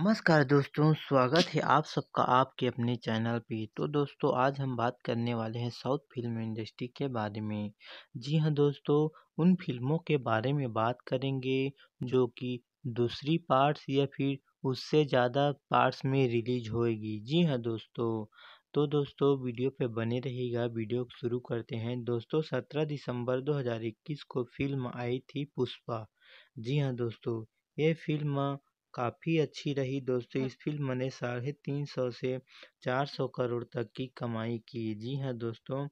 नमस्कार दोस्तों स्वागत है आप सबका आपके अपने चैनल पे तो दोस्तों आज हम बात करने वाले हैं साउथ फिल्म इंडस्ट्री के बारे में जी हाँ दोस्तों उन फिल्मों के बारे में बात करेंगे जो कि दूसरी पार्ट्स या फिर उससे ज़्यादा पार्ट्स में रिलीज होएगी जी हाँ दोस्तों तो दोस्तों वीडियो पे बने रहिएगा वीडियो शुरू करते हैं दोस्तों सत्रह दिसंबर दो को फिल्म आई थी पुष्पा जी हाँ दोस्तों ये फिल्म काफ़ी अच्छी रही दोस्तों हाँ। इस फिल्म ने साढ़े तीन सौ से चार सौ करोड़ तक की कमाई की जी हाँ दोस्तों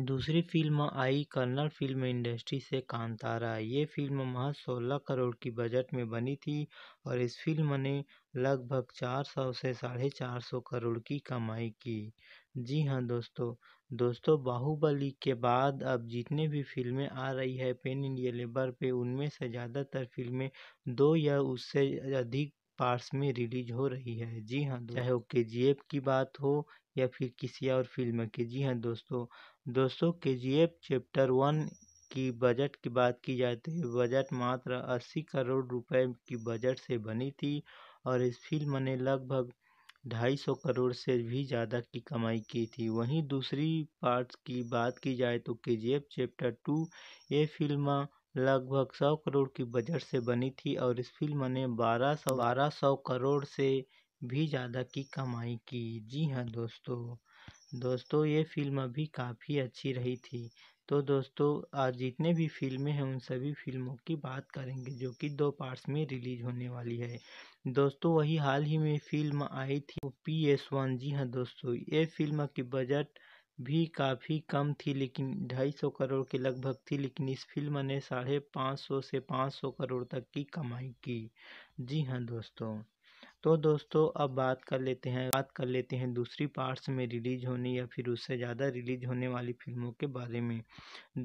दूसरी फिल्म आई कन्नड़ फिल्म इंडस्ट्री से कांतारा ये फिल्म महज सोलह करोड़ की बजट में बनी थी और इस फिल्म ने लगभग चार सौ से साढ़े चार सौ करोड़ की कमाई की जी हाँ दोस्तों दोस्तों बाहुबली के बाद अब जितने भी फिल्में आ रही है पेन इंडिया लेबर पे उनमें से ज़्यादातर फिल्में दो या उससे अधिक पार्ट्स में रिलीज हो रही है जी हाँ चाहे वो के जी एफ की बात हो या फिर किसी और फिल्म में के जी हाँ दोस्तों दोस्तों K G F chapter one की बजट की बात की जाए तो ये बजट मात्र अस्सी करोड़ रुपए की बजट से बनी थी और इस फिल्म ने लगभग ढाई सौ करोड़ से भी ज़्यादा की कमाई की थी वहीं दूसरी पार्ट की बात की जाए तो K G F chapter two ये फिल्म लगभग सौ करोड़ की बजट से बनी थी और इस फिल्म ने बारह सौ बारह सौ करोड़ से भी ज़्यादा की कमाई की जी हाँ दोस्तों दोस्तों ये फ़िल्म अभी काफ़ी अच्छी रही थी तो दोस्तों आज जितने भी फिल्में हैं उन सभी फिल्मों की बात करेंगे जो कि दो पार्ट्स में रिलीज होने वाली है दोस्तों वही हाल ही में फिल्म आई थी पी एस वन जी हाँ दोस्तों ये फिल्म की बजट भी काफ़ी कम थी लेकिन ढाई सौ करोड़ के लगभग थी लेकिन इस फिल्म ने साढ़े पाँच सौ से पाँच सौ करोड़ तक की कमाई की जी हाँ दोस्तों तो दोस्तों अब बात कर लेते हैं बात कर लेते हैं दूसरी पार्ट्स में रिलीज होने या फिर उससे ज़्यादा रिलीज होने वाली फिल्मों के बारे में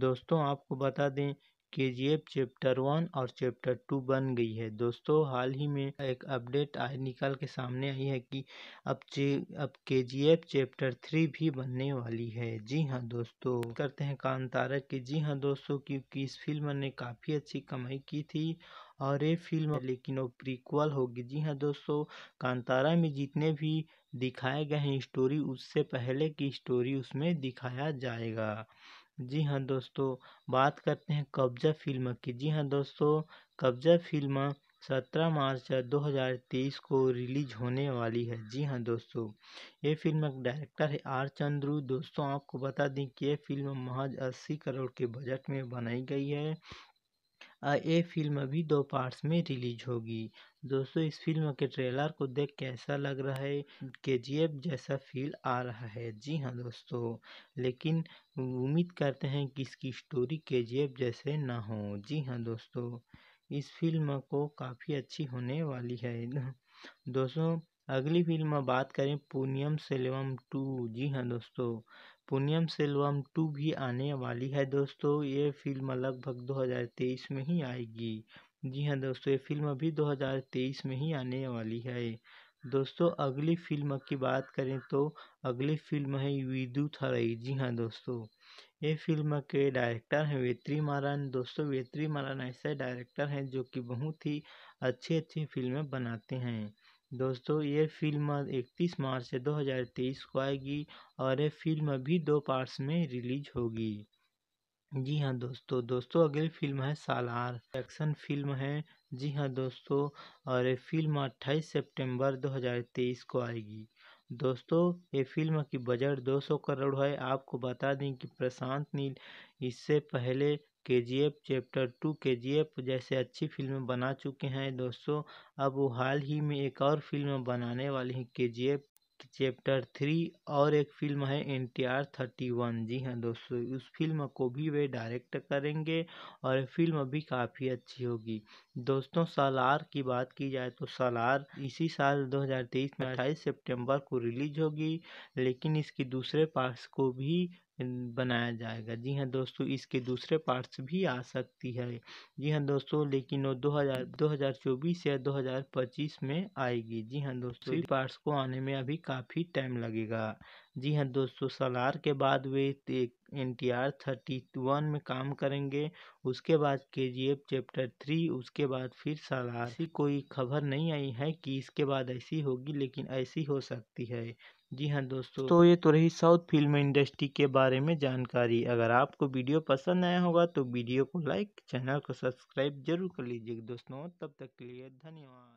दोस्तों आपको बता दें K G F chapter one और चैप्टर टू बन गई है दोस्तों हाल ही में एक अपडेट आए निकल के सामने आई है कि अब चे अब के जी एफ चैप्टर थ्री भी बनने वाली है जी हाँ दोस्तों करते हैं कांतारा के जी हाँ दोस्तों क्योंकि इस फिल्म ने काफ़ी अच्छी कमाई की थी और ये फिल्म लेकिन वो प्रीक्वल होगी जी हाँ दोस्तों कांतारा में जितने भी दिखाए गए हैं स्टोरी उससे पहले की स्टोरी उसमें दिखाया जाएगा जी हाँ दोस्तों बात करते हैं कब्जा फिल्म की जी हाँ दोस्तों कब्जा फिल्म सत्रह मार्च 2023 को रिलीज होने वाली है जी हाँ दोस्तों ये फिल्म का डायरेक्टर है आर चंद्रू दोस्तों आपको बता दें कि ये फिल्म महज अस्सी करोड़ के बजट में बनाई गई है ये फिल्म अभी दो पार्ट्स में रिलीज होगी दोस्तों इस फिल्म के ट्रेलर को देख के ऐसा लग रहा है के जी एफ जैसा फील आ रहा है जी हाँ दोस्तों लेकिन उम्मीद करते हैं कि इसकी स्टोरी के जी एफ जैसे ना हो जी हाँ दोस्तों इस फिल्म को काफ़ी अच्छी होने वाली है दोस्तों अगली फिल्म बात करें पूनियम सेलवम टू जी हाँ दोस्तों पुनियम सेल्वम टू भी आने वाली है दोस्तों ये फिल्म लगभग 2023 में ही आएगी जी हाँ दोस्तों ये फिल्म अभी 2023 में ही आने वाली है दोस्तों अगली फिल्म की बात करें तो अगली फिल्म है विदु थरई जी हाँ दोस्तों ये फिल्म के डायरेक्टर हैं वेत्री मारान दोस्तों वेत्री मारान ऐसे डायरेक्टर हैं जो कि बहुत ही अच्छी अच्छी फिल्में बनाते हैं दोस्तों ये फ़िल्म इकतीस मार्च से दो हज़ार तेईस को आएगी और ये फ़िल्म अभी दो पार्ट्स में रिलीज होगी जी हाँ दोस्तों दोस्तों अगली फिल्म है सालार एक्शन फिल्म है जी हाँ दोस्तों और ये फिल्म 28 सितंबर 2023 को आएगी दोस्तों ये फिल्म की बजट 200 करोड़ है आपको बता दें कि प्रशांत नील इससे पहले केजीएफ चैप्टर टू केजीएफ जैसे अच्छी फिल्में बना चुके हैं दोस्तों अब वो हाल ही में एक और फिल्म बनाने वाले हैं केजीएफ चैप्टर थ्री और एक फिल्म है N T R thirty one जी हाँ दोस्तों उस फिल्म को भी वे डायरेक्ट करेंगे और फिल्म भी काफ़ी अच्छी होगी दोस्तों सालार की बात की जाए तो सालार इसी साल 2023 में अट्ठाईस सितंबर को रिलीज होगी लेकिन इसकी दूसरे पार्ट्स को भी बनाया जाएगा जी हाँ दोस्तों इसके दूसरे पार्ट्स भी आ सकती है जी हाँ दोस्तों लेकिन वो दो हज़ार दो हज़ार चौबीस या दो हज़ार पच्चीस में आएगी जी हाँ दोस्तों इस पार्ट्स को आने में अभी काफ़ी टाइम लगेगा जी हाँ दोस्तों सलार के बाद वे N T R thirty one में काम करेंगे उसके बाद के जी एफ चैप्टर थ्री उसके बाद फिर सलार कोई खबर नहीं आई है कि इसके बाद ऐसी होगी लेकिन ऐसी हो सकती है जी हाँ दोस्तों तो ये तो रही साउथ फिल्म इंडस्ट्री के बारे में जानकारी अगर आपको वीडियो पसंद आया होगा तो वीडियो को लाइक चैनल को सब्सक्राइब जरूर कर लीजिएगा दोस्तों तब तक के लिए धन्यवाद